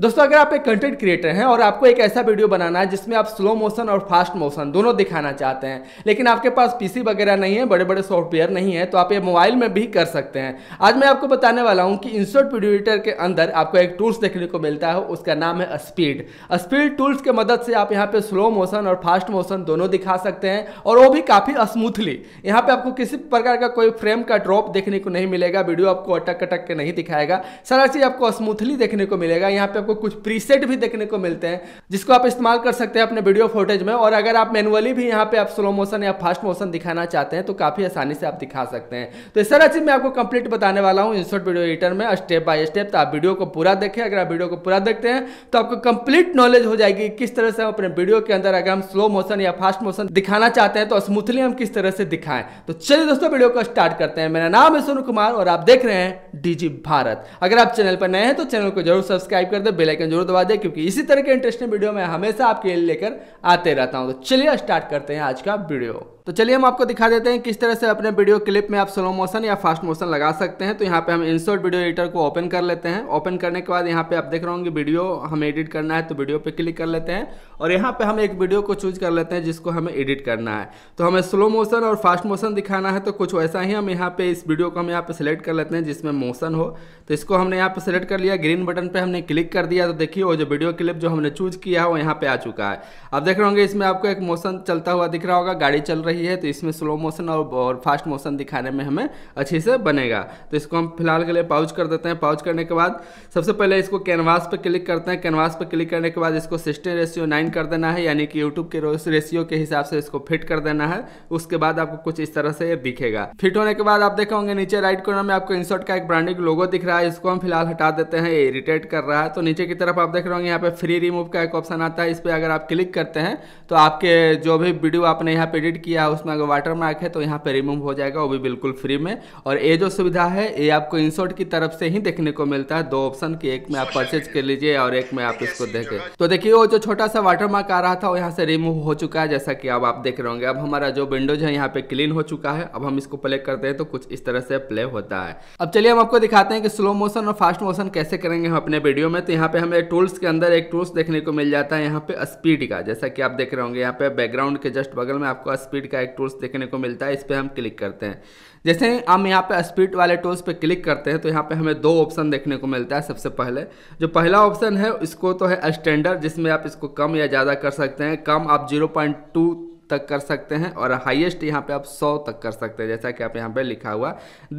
दोस्तों अगर आप एक कंटेंट क्रिएटर हैं और आपको एक ऐसा वीडियो बनाना है जिसमें आप स्लो मोशन और फास्ट मोशन दोनों दिखाना चाहते हैं लेकिन आपके पास पीसी वगैरह नहीं है बड़े बड़े सॉफ्टवेयर नहीं है तो आप ये मोबाइल में भी कर सकते हैं आज मैं आपको बताने वाला हूं कि इंस्टॉट वीडियो के अंदर आपको एक टूल्स देखने को मिलता है उसका नाम है स्पीड स्पीड टूल्स के मदद से आप यहाँ पर स्लो मोशन और फास्ट मोशन दोनों दिखा सकते हैं और वो भी काफ़ी स्मूथली यहाँ पर आपको किसी प्रकार का कोई फ्रेम का ड्रॉप देखने को नहीं मिलेगा वीडियो आपको अटक अटक के नहीं दिखाएगा सारा चीज़ आपको स्मूथली देखने को मिलेगा यहाँ पर आपको कुछ प्रीसेट भी देखने को मिलते हैं जिसको आप इस्तेमाल कर सकते हैं अपने वीडियो फोटेज में और अगर आप मैनुअली भी यहाँ पे आप स्लो मोशन या फास्ट मोशन दिखाना चाहते हैं तो काफ़ी आसानी से आप दिखा सकते हैं तो इस तरह चीज़ मैं आपको कंप्लीट बताने वाला हूँ इंसर्ट वीडियो एडिटर में स्टेप बाय स्टेप तो आप वीडियो को पूरा देखें अगर आप वीडियो को पूरा देखते हैं तो आपको कंप्लीट नॉलेज हो जाएगी किस तरह से हम अपने वीडियो के अंदर अगर हम स्लो मोशन या फास्ट मोशन दिखाना चाहते हैं तो स्मूथली हम किस तरह से दिखाएं तो चलिए दोस्तों वीडियो को स्टार्ट करते हैं मेरा नाम है सोनू कुमार और आप देख रहे हैं डीजी भारत अगर आप चैनल पर नए हैं तो चैनल को जरूर सब्सक्राइब कर दे बेल आइकन जरूर दबा दें क्योंकि इसी तरह के इंटरेस्टिंग वीडियो मैं हमेशा आपके लिए लेकर आते रहता हूँ तो चलिए स्टार्ट करते हैं आज का वीडियो तो चलिए हम आपको दिखा देते हैं किस तरह से अपने वीडियो क्लिप में आप स्लो मोशन या फास्ट मोशन लगा सकते हैं तो यहाँ पे हम इंसर्ट वीडियो एडिटर को ओपन कर लेते हैं ओपन करने के बाद यहाँ पे आप देख रहे होंगे वीडियो हमें एडिट करना है तो वीडियो पे क्लिक कर लेते हैं और यहाँ पे हम एक वीडियो को चूज कर लेते हैं जिसको हमें एडिट करना है तो हमें स्लो मोशन और फास्ट मोशन दिखाना है तो कुछ वैसा ही हम यहाँ पे इस वीडियो को हम यहाँ पे सिलेक्ट कर लेते हैं जिसमें मोशन हो तो इसको हमने यहाँ पे सिलेक्ट कर लिया ग्रीन बटन पर हमने क्लिक कर कर दिया तो देखिए वो जो वीडियो क्लिप जो हमने चूज किया है वो यहाँ पे आ चुका है अब देख रहे होंगे इसमें आपको एक मोशन चलता हुआ दिख रहा होगा गाड़ी चल रही है तो इसमें स्लो मोशन और, और फास्ट मोशन दिखाने में हमें अच्छे से बनेगा तो इसको हम फिलहाल के लिए पाउच कर देते हैं पाउच करने के बाद सबसे पहले इसको कैनवास पर क्लिक करते हैं कैनवास पर क्लिक करने के बाद इसको सिक्सटीन रेशियो नाइन कर देना है यानी कि यूट्यूब के रेशियो के हिसाब से इसको फिट कर देना है उसके बाद आपको कुछ इस तरह से दिखेगा फिट होने के बाद आप देखा होंगे नीचे राइट कॉर्नर में आपको इंसर्ट का एक ब्रांडिंग लोगो दिख रहा है इसको हम फिलहाल हटा देते हैं ये इरिटेट कर रहा है तो नीचे की तरफ आप देख रहे होंगे यहाँ पे फ्री रिमूव का एक ऑप्शन आता है इस पर अगर आप क्लिक करते हैं तो आपके जो भी वीडियो आपने यहाँ पे एडिट किया उसमें अगर वाटर मार्क है तो यहाँ पे रिमूव हो जाएगा वो भी बिल्कुल फ्री में और ये जो सुविधा है ये आपको इंसोर्ट की तरफ से ही देखने को मिलता है दो ऑप्शन की एक में आप परचेज कर लीजिए और एक में आप इसको देखें तो देखिए वो जो छोटा सा वाटर मार्क आ रहा था वो यहाँ से रिमूव हो चुका है जैसा कि अब आप देख रहे होंगे अब हमारा जो विंडोज है यहाँ पे क्लीन हो चुका है अब हम इसको प्ले करते हैं तो कुछ इस तरह से प्ले होता है अब चलिए हम आपको दिखाते हैं कि स्लो मोशन और फास्ट मोशन कैसे करेंगे हम अपने वीडियो में तो यहाँ पे हमें टूल्स के अंदर एक टूल्स देखने को मिल जाता है यहाँ पे स्पीड का जैसा कि आप देख रहे होंगे यहाँ पे बैकग्राउंड के जस्ट बगल में आपको स्पीड का एक टूल्स देखने को मिलता है इस पर हम क्लिक करते हैं जैसे हम यहाँ पे स्पीड वाले टूल्स पे क्लिक करते हैं तो यहाँ पे हमें दो ऑप्शन देखने को मिलता है सबसे पहले जो पहला ऑप्शन है इसको तो है स्टैंडर्ड जिसमें आप इसको कम या ज़्यादा कर सकते हैं कम आप जीरो पॉइंट टू तक कर सकते हैं और हाईएस्ट यहाँ पे आप 100 तक कर सकते हैं जैसा कि आप यहाँ पे लिखा हुआ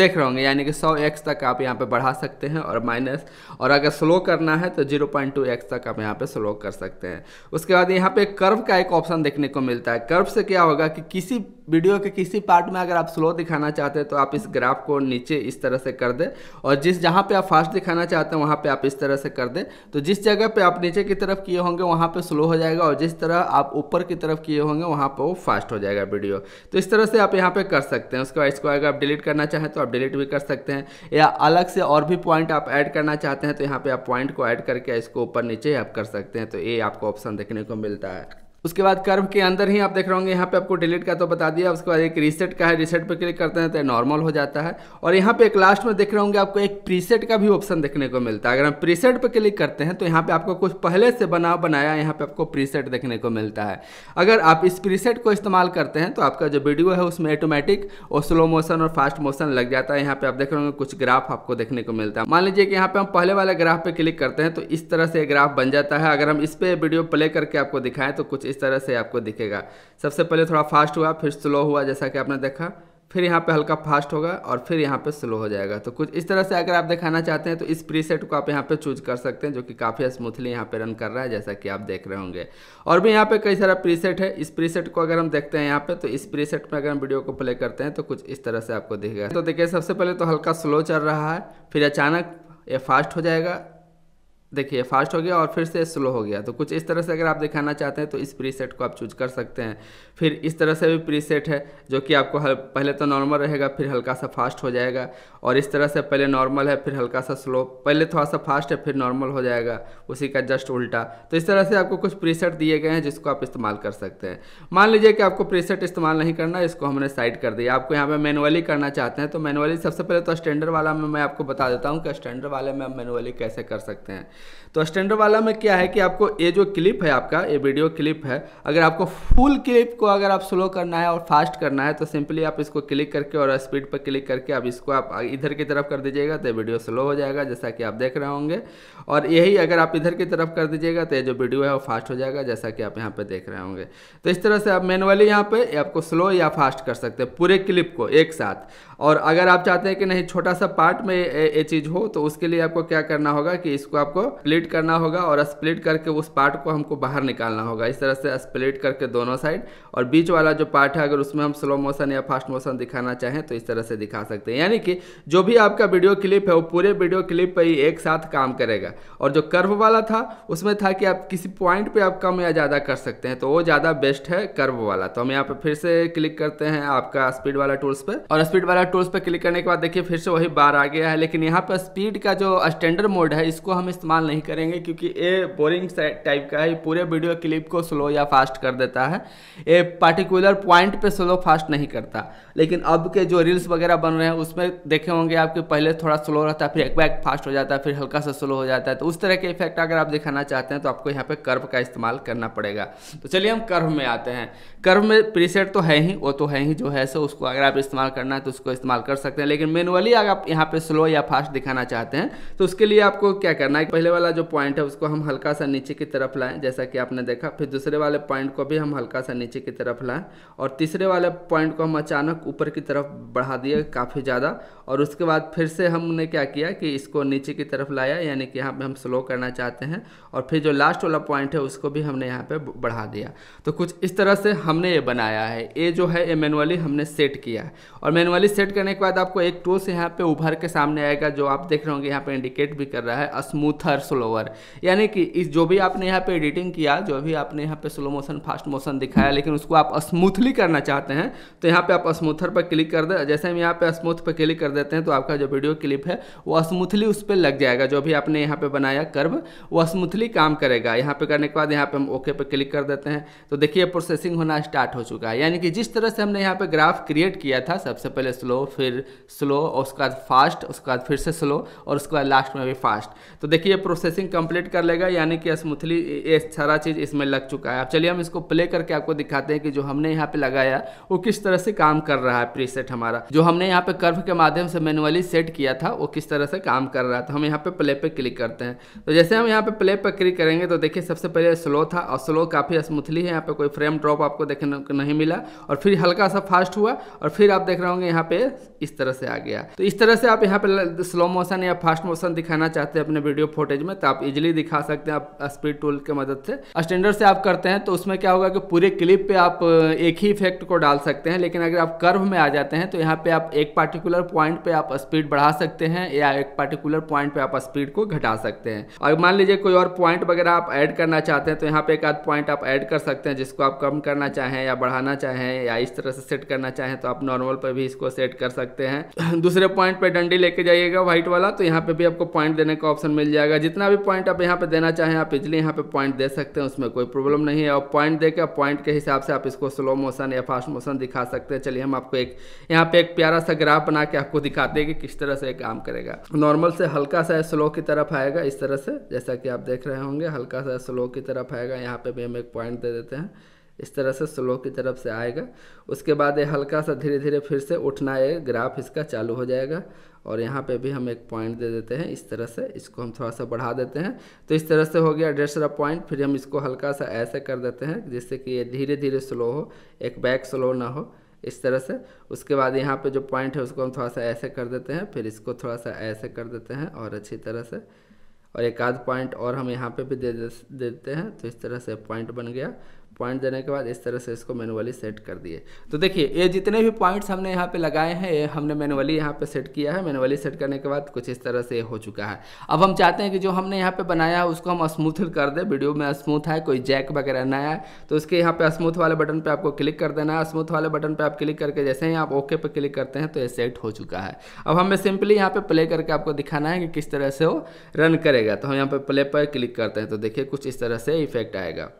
देख रहे होंगे यानी कि 100x तक आप यहाँ पे बढ़ा सकते हैं और माइनस और अगर स्लो करना है तो 0.2x तक आप यहाँ पे स्लो कर सकते हैं उसके बाद यहाँ पे कर्व का एक ऑप्शन देखने को मिलता है कर्व से क्या होगा कि किसी वीडियो के किसी पार्ट में अगर आप स्लो दिखाना चाहते हैं तो आप इस ग्राफ को नीचे इस तरह से कर दें और जिस जहाँ पे आप फास्ट दिखाना चाहते हैं वहाँ पे आप इस तरह से कर दें तो जिस जगह पे आप नीचे की तरफ किए होंगे वहाँ पे स्लो हो जाएगा और जिस तरह आप ऊपर की तरफ किए होंगे वहाँ पे आपको फास्ट हो जाएगा वीडियो तो इस तरह से आप यहाँ पे कर सकते हैं उसके बाद इसको अगर आप डिलीट करना चाहें तो आप डिलीट भी कर सकते हैं या अलग से और भी पॉइंट आप ऐड करना चाहते हैं तो यहाँ पर आप पॉइंट को ऐड करके इसको ऊपर नीचे आप कर सकते हैं तो ये आपको ऑप्शन देखने को मिलता है उसके बाद कर्व के अंदर ही आप देख रहे होंगे यहाँ पे आपको डिलीट का तो बता दिया उसके बाद एक रीसेट का है रीसेट पर क्लिक करते हैं तो नॉर्मल हो जाता है और यहाँ पे एक लास्ट में देख रहे होंगे आपको एक प्रीसेट का भी ऑप्शन देखने को मिलता है अगर हम प्रीसेट पर क्लिक करते हैं तो यहाँ पे आपको कुछ पहले से बना बनाया यहाँ पे आपको प्रीसेट देखने को मिलता है अगर आप इस प्रीसेट को इस्तेमाल करते हैं तो आपका जो वीडियो है उसमें ऑटोमेटिक और स्लो मोशन और फास्ट मोशन लग जाता है यहाँ पे आप देख रहे होंगे कुछ ग्राफ आपको देखने को मिलता है मान लीजिए कि यहाँ पे हम पहले वाले ग्राफ पे क्लिक करते हैं तो इस तरह से ग्राफ बन जाता है अगर हम इस पर वीडियो प्ले करके आपको दिखाएं तो कुछ इस तरह से आपको दिखेगा सबसे पहले थोड़ा फास्ट हुआ फिर स्लो हुआ जैसा कि आपने देखा फिर यहाँ पे हल्का फास्ट होगा और फिर यहाँ पे स्लो हो जाएगा तो कुछ इस तरह से अगर आप दिखाना चाहते हैं तो इस प्रीसेट को आप यहाँ पे चूज कर सकते हैं जो कि काफ़ी स्मूथली यहाँ पे रन कर रहा है जैसा कि आप देख रहे होंगे और भी यहाँ पे कई सारा प्रीसेट है इस प्रीसेट को अगर हम देखते हैं यहाँ पे तो इस प्रीसेट में अगर हम वीडियो को प्ले करते हैं तो कुछ इस तरह से आपको दिखेगा तो देखिए सबसे पहले तो हल्का स्लो चल रहा है फिर अचानक ये फास्ट हो जाएगा देखिए फास्ट हो गया और फिर से स्लो हो गया तो कुछ इस तरह से अगर आप दिखाना चाहते हैं तो इस प्रीसेट को आप चूज कर सकते हैं फिर इस तरह से भी प्रीसेट है जो कि आपको हल, पहले तो नॉर्मल रहेगा फिर हल्का सा फास्ट हो जाएगा और इस तरह से पहले नॉर्मल है फिर हल्का सा स्लो पहले थोड़ा सा फास्ट है फिर नॉर्मल हो जाएगा उसी का जस्ट उल्टा तो इस तरह से आपको कुछ प्रीसेट दिए गए हैं जिसको आप इस्तेमाल कर सकते हैं मान लीजिए कि आपको प्रीसेट इस्तेमाल नहीं करना इसको हमने साइड कर दिया आपको यहाँ पर मैनुअली करना चाहते हैं तो मैनुअली सबसे पहले तो स्टैंडर्ड वाला में मैं आपको बता देता हूँ कि स्टैंडर्ड वाले में आप मैनुअली कैसे कर सकते हैं तो स्टैंडर्ड वाला में क्या है कि आपको ये जो क्लिप है आपका ये वीडियो क्लिप है अगर आपको फुल क्लिप को अगर आप स्लो करना है और फास्ट करना है तो सिंपली आप इसको क्लिक करके और स्पीड पर क्लिक करके आप इसको आप इधर की तरफ कर दीजिएगा तो वीडियो स्लो हो जाएगा जैसा कि आप देख रहे होंगे और यही अगर आप इधर की तरफ कर दीजिएगा तो ये जो वीडियो है वो फास्ट हो जाएगा जैसा कि आप यहाँ पर देख रहे होंगे तो इस तरह से आप मैनुअली यहाँ पर आपको स्लो या फास्ट कर सकते हैं पूरे क्लिप को एक साथ और अगर आप चाहते हैं कि नहीं छोटा सा पार्ट में ये चीज़ हो तो उसके लिए आपको क्या करना होगा कि इसको आपको स्प्लिट करना होगा और स्प्लिट करके उस पार्ट को हमको बाहर निकालना होगा इस तरह से स्प्लिट करके दोनों साइड और बीच वाला जो पार्ट है अगर उसमें हम स्लो मोशन या फास्ट मोशन दिखाना चाहें तो इस तरह से दिखा सकते हैं यानी कि जो भी आपका वीडियो क्लिप है वो पूरे वीडियो क्लिप पर ही एक साथ काम करेगा और जो कर्व वाला था उसमें था कि आप किसी पॉइंट पर आप कम या ज़्यादा कर सकते हैं तो वो ज़्यादा बेस्ट है कर्व वाला तो हम यहाँ पर फिर से क्लिक करते हैं आपका स्पीड वाला टूल्स पर और स्पीड वाला टूल्स पर क्लिक करने के बाद देखिए फिर से वही बार आ गया है लेकिन यहाँ पर स्पीड का जो स्टैंडर्ड मोड है इसको हम इस्तेमाल नहीं करेंगे क्योंकि ये बोरिंग टाइप का है पूरे वीडियो क्लिप को स्लो या फास्ट कर देता है ये पार्टिकुलर पॉइंट पे स्लो फास्ट नहीं करता लेकिन अब के जो रील्स वगैरह बन रहे हैं उसमें देखे होंगे आपके पहले थोड़ा स्लो रहता है फिर एक बैक फास्ट हो जाता है फिर हल्का सा स्लो हो जाता है तो उस तरह के इफेक्ट अगर आप दिखाना चाहते हैं तो आपको यहाँ पर कर्व का इस्तेमाल करना पड़ेगा तो चलिए हम कर्व में आते हैं कर्व में प्रीसेट तो है ही वो तो है ही जो है सो उसको अगर आप इस्तेमाल करना है तो उसको इस्तेमाल कर सकते हैं लेकिन मेनुअली अगर आप यहाँ पर स्लो या फास्ट दिखाना चाहते हैं तो उसके लिए आपको क्या करना है पहले वाला जो पॉइंट है उसको हम हल्का सा नीचे की तरफ लाएँ जैसा कि आपने देखा फिर दूसरे वाले पॉइंट को भी हम हल्का सा नीचे की की तरफ लाएँ और तीसरे वाले पॉइंट को हम अचानक ऊपर की तरफ बढ़ा दिए काफ़ी ज़्यादा और उसके बाद फिर से हमने क्या किया कि इसको नीचे की तरफ लाया यानी कि यहाँ पे हम स्लो करना चाहते हैं और फिर जो लास्ट वाला पॉइंट है उसको भी हमने यहाँ पर बढ़ा दिया तो कुछ इस तरह से हमने ये बनाया है ये जो है ये मैनुअली हमने सेट किया और मैनुअली सेट करने के बाद आपको एक टूस यहाँ पर उभर के सामने आएगा जो आप देख रहे होंगे यहाँ पर इंडिकेट भी कर रहा है स्मूथर स्लोअर यानी कि इस जो भी आपने यहाँ पर एडिटिंग किया जो भी आपने यहाँ पे स्लो मोशन फास्ट मोशन दिखाया लेकिन उसको आप स्मूथली करना चाहते हैं तो यहाँ पे आप स्मूथर पर क्लिक कर दे जैसे हम यहाँ पे स्मूथ पर क्लिक कर देते हैं तो आपका जो वीडियो क्लिप है वो स्मूथली उस पर लग जाएगा जो भी आपने यहाँ पे बनाया कर्व वो स्मूथली काम करेगा यहाँ पे करने के बाद यहाँ पे हम ओके पर क्लिक कर देते हैं तो देखिए प्रोसेसिंग होना स्टार्ट हो चुका है यानी कि जिस तरह से हमने यहाँ पे ग्राफ क्रिएट किया था सबसे पहले स्लो फिर स्लो और उसके बाद फास्ट उसके बाद फिर से स्लो और उसके बाद लास्ट में भी फास्ट तो देखिए प्रोसेसिंग कंप्लीट कर लेगा यानी कि स्मूथली ये सारा चीज़ इसमें लग चुका है अब चलिए हम इसको प्ले करके आपको दिखाते हैं कि जो हमने यहाँ पे लगाया वो किस तरह से काम कर रहा है प्रीसेट हमारा जो हमने यहाँ पे कर्व के माध्यम से मैनुअली सेट किया था वो किस तरह से काम कर रहा था तो हम यहाँ पे प्ले पे क्लिक करते हैं तो जैसे हम यहाँ पे प्ले पे क्लिक करेंगे तो देखिए सबसे पहले स्लो था और स्लो काफ़ी स्मूथली है यहाँ पे कोई फ्रेम ड्रॉप आपको देखने को नहीं मिला और फिर हल्का सा फास्ट हुआ और फिर आप देख रहे होंगे यहाँ पे इस तरह से आ गया तो इस तरह से आप यहाँ पे स्लो मोशन या फास्ट मोशन दिखाना चाहते हैं अपने वीडियो फोटेज में तो आप इजिली दिखा सकते हैं आप स्पीड टूल के मदद से स्टैंडर्ड से आप करते हैं तो उसमें क्या होगा कि पूरे क्लिप पे पे आप एक ही इफेक्ट को डाल सकते हैं लेकिन अगर आप कर्व में आ जाते हैं तो यहाँ पे आप एक पार्टिकुलर पॉइंट पे आप स्पीड बढ़ा सकते हैं या एक पार्टिकुलर पॉइंट पे आप स्पीड को घटा सकते हैं और मान लीजिए कोई और पॉइंट वगैरह आप ऐड करना चाहते हैं तो यहाँ पे एक आध पॉइंट आप ऐड कर सकते हैं जिसको आप कम करना चाहें या बढ़ाना चाहें या इस तरह से सेट करना चाहें तो आप नॉर्मल पर भी इसको सेट कर सकते हैं दूसरे पॉइंट पर डंडी लेके जाइएगा व्हाइट वाला तो यहाँ पे भी आपको पॉइंट देने का ऑप्शन मिल जाएगा जितना भी पॉइंट आप यहाँ पे देना चाहें आप इजली यहाँ पे पॉइंट दे सकते हैं उसमें कोई प्रॉब्लम नहीं है और पॉइंट देकर पॉइंट के हिसाब से आप इसको स्लो मोशन या फास्ट मोशन दिखा सकते हैं चलिए हम आपको एक यहाँ पे एक प्यारा सा ग्राफ बना के आपको दिखाते हैं कि किस तरह से काम करेगा नॉर्मल से हल्का सा स्लो की तरफ आएगा इस तरह से जैसा कि आप देख रहे होंगे हल्का सा स्लो की तरफ आएगा यहाँ पे भी हम एक पॉइंट दे देते हैं इस तरह से स्लो की तरफ से आएगा उसके बाद ये हल्का सा धीरे धीरे फिर से उठना है ग्राफ इसका चालू हो जाएगा और यहाँ पे भी हम एक पॉइंट दे देते हैं इस तरह से इसको हम थोड़ा सा बढ़ा देते हैं तो इस तरह से हो गया डेढ़ सौ पॉइंट फिर हम इसको हल्का सा ऐसे कर देते हैं जिससे कि ये धीरे धीरे स्लो हो एक बैक स्लो ना हो इस तरह से उसके बाद यहाँ पे जो पॉइंट है उसको हम थोड़ा सा ऐसे कर देते हैं फिर इसको थोड़ा सा ऐसे कर देते हैं और अच्छी तरह से और एक आध पॉइंट और हम यहाँ पे भी दे देते हैं तो इस तरह से पॉइंट बन गया पॉइंट देने के बाद इस तरह से इसको मैनुअली सेट कर दिए तो देखिए ये जितने भी पॉइंट्स हमने यहाँ पे लगाए हैं ये हमने मैनुअली यहाँ पे सेट किया है मैनुअली सेट करने के बाद कुछ इस तरह से हो चुका है अब हम चाहते हैं कि जो हमने यहाँ पे बनाया है उसको हम स्मूथ कर दें वीडियो में स्मूथ है कोई जैक वगैरह ना आए तो उसके यहाँ पे स्मूथ वाले बटन पर आपको क्लिक कर देना है स्मूथ वाले बटन पर आप क्लिक करके जैसे ही आप ओके पर क्लिक करते हैं तो ये सेट हो चुका है अब हमें सिंपली यहाँ पर प्ले करके आपको दिखाना है कि किस तरह से वो रन करेगा तो हम यहाँ पर प्ले पर क्लिक करते हैं तो देखिए कुछ इस तरह से इफेक्ट आएगा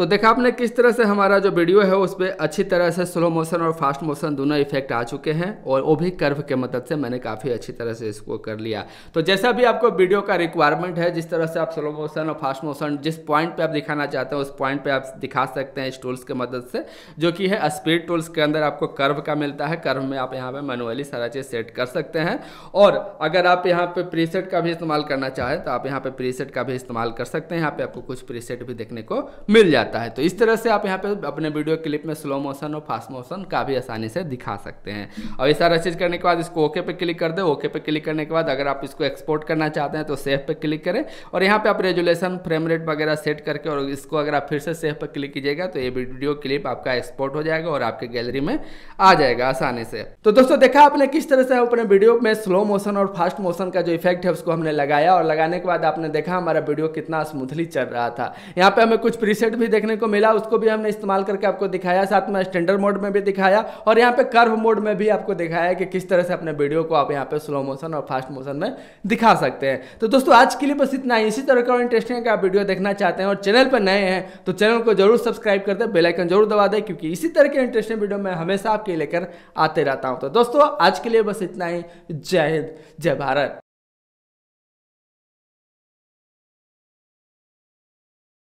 तो देखा आपने किस तरह से हमारा जो वीडियो है उस पर अच्छी तरह से स्लो मोशन और फास्ट मोशन दोनों इफेक्ट आ चुके हैं और वो भी कर्व के मदद से मैंने काफ़ी अच्छी तरह से इसको कर लिया तो जैसा भी आपको वीडियो का रिक्वायरमेंट है जिस तरह से आप स्लो मोशन और फास्ट मोशन जिस पॉइंट पर आप दिखाना चाहते हैं उस पॉइंट पर आप दिखा सकते हैं इस टूल्स की मदद से जो कि है स्पीड टूल्स के अंदर आपको कर्व का मिलता है कर्व में आप यहाँ पर मैनुअली सारा चीज़ सेट कर सकते हैं और अगर आप यहाँ पर प्रीसेट का भी इस्तेमाल करना चाहें तो आप यहाँ पर प्रीसेट का भी इस्तेमाल कर सकते हैं यहाँ पर आपको कुछ प्रीसेट भी देखने को मिल जाता जाता है तो इस तरह से आप यहाँ पे अपने वीडियो क्लिप में स्लो मोशन और फास्ट मोशन काफ़ी आसानी से दिखा सकते हैं और ये सारा चीज़ करने के बाद इसको ओके पे क्लिक कर दे ओके पे क्लिक करने के बाद अगर आप इसको एक्सपोर्ट करना चाहते हैं तो सेफ पे क्लिक करें और यहाँ पे आप रेजुलेशन फ्रेम रेट वगैरह सेट करके और इसको अगर आप फिर से सेफ पर क्लिक कीजिएगा तो ये वीडियो क्लिप आपका एक्सपोर्ट हो जाएगा और आपके गैलरी में आ जाएगा आसानी से तो दोस्तों देखा आपने किस तरह से अपने वीडियो में स्लो मोशन और फास्ट मोशन का जो इफेक्ट है उसको हमने लगाया और लगाने के बाद आपने देखा हमारा वीडियो कितना स्मूथली चल रहा था यहाँ पे हमें कुछ प्रीसेट भी देखने को मिला उसको भी हमने इस्तेमाल करके आपको दिखाया साथ में स्टैंडर्ड मोड में भी दिखाया और यहाँ पे कर्व मोड में भी आपको दिखाया कि किस तरह से अपने वीडियो को आप यहाँ पे स्लो मोशन और फास्ट मोशन में दिखा सकते हैं तो दोस्तों आज के लिए बस इतना ही इसी तरह का इंटरेस्टिंग है कि आप वीडियो देखना चाहते हैं और चैनल पर नए हैं तो चैनल को जरूर सब्सक्राइब कर दे बेलाइकन जरूर दबा दें क्योंकि इसी तरह के इंटरेस्टिंग वीडियो मैं हमेशा आपके लेकर आते रहता हूँ तो दोस्तों आज के लिए बस इतना ही जय हिंद जय भारत